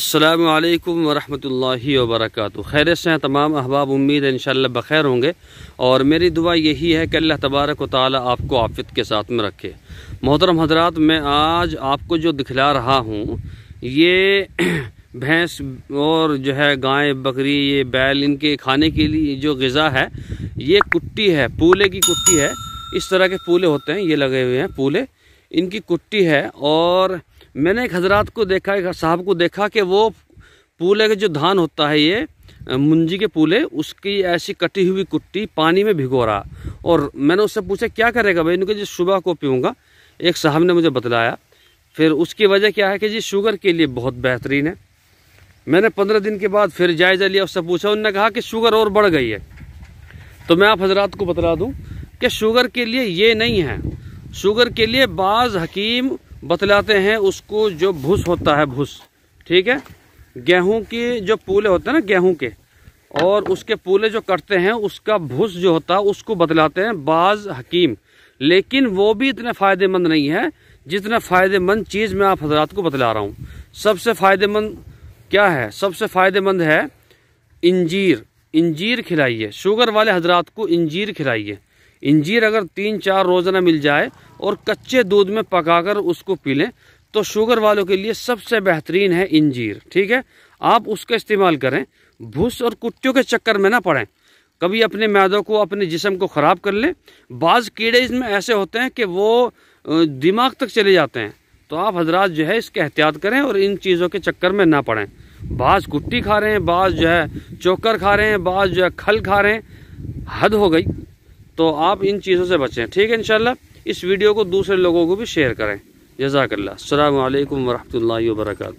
असलकम वरहि वरक खैर से हैं तमाम अहबाब उम्मीद है इन बखैर होंगे और मेरी दुआ यही है कि अल्लाह तबारक ताली आपको आफत के साथ में रखे मोहतरम हजरात मैं आज आपको जो दिखला रहा हूँ ये भैंस और जो है गाय बकरी ये बैल इनके खाने के लिए जो गज़ा है ये कुट्टी है पूले की कुट्टी है इस तरह के पूले होते हैं ये लगे हुए हैं पूले इनकी कुट्टी है और मैंने एक हजरात को देखा एक साहब को देखा कि वो पूले का जो धान होता है ये मुंजी के पूले उसकी ऐसी कटी हुई कुट्टी पानी में भिगो रहा और मैंने उससे पूछा क्या करेगा भाई इनके जी सुबह को पीऊँगा एक साहब ने मुझे बतलाया फिर उसकी वजह क्या है कि जी शुगर के लिए बहुत बेहतरीन है मैंने पंद्रह दिन के बाद फिर जायज़ा लिया उससे पूछा उनने कहा कि शुगर और बढ़ गई है तो मैं आप हजरात को बतला दूँ कि शुगर के लिए ये नहीं है शुगर के लिए बाज हकीम बतलाते हैं उसको जो भूस होता है भूस ठीक है गेहूं के जो पूले होते हैं ना गेहूं के और उसके पूले जो कटते हैं उसका भूस जो होता है उसको बतलाते हैं बाज हकीम लेकिन वो भी इतने फ़ायदेमंद नहीं है जितना फ़ायदेमंद चीज़ मैं आप हजरात को बतला रहा हूँ सबसे फ़ायदेमंद क्या है सबसे फ़ायदेमंद है इंजीर इंजीर खिलाइए शुगर वाले हजरात को इंजीर खिलाइए इंजीर अगर तीन चार रोज़ाना मिल जाए और कच्चे दूध में पकाकर उसको पी लें तो शुगर वालों के लिए सबसे बेहतरीन है इंजीर ठीक है आप उसका इस्तेमाल करें भूस और कुट्टियों के चक्कर में ना पड़ें कभी अपने मैदों को अपने जिसम को ख़राब कर लें बाज़ कीड़े इसमें ऐसे होते हैं कि वो दिमाग तक चले जाते हैं तो आप हजरात जो है इसके एहतियात करें और इन चीज़ों के चक्कर में ना पड़ें बाज कुट्टी खा रहे हैं बाज जो है चोकर खा रहे हैं बाज जो है खल खा रहे हैं हद हो गई तो आप इन चीज़ों से बचें ठीक है इनशाला इस वीडियो को दूसरे लोगों को भी शेयर करें जजाकल्ला अल्लाम वरहमल वर्का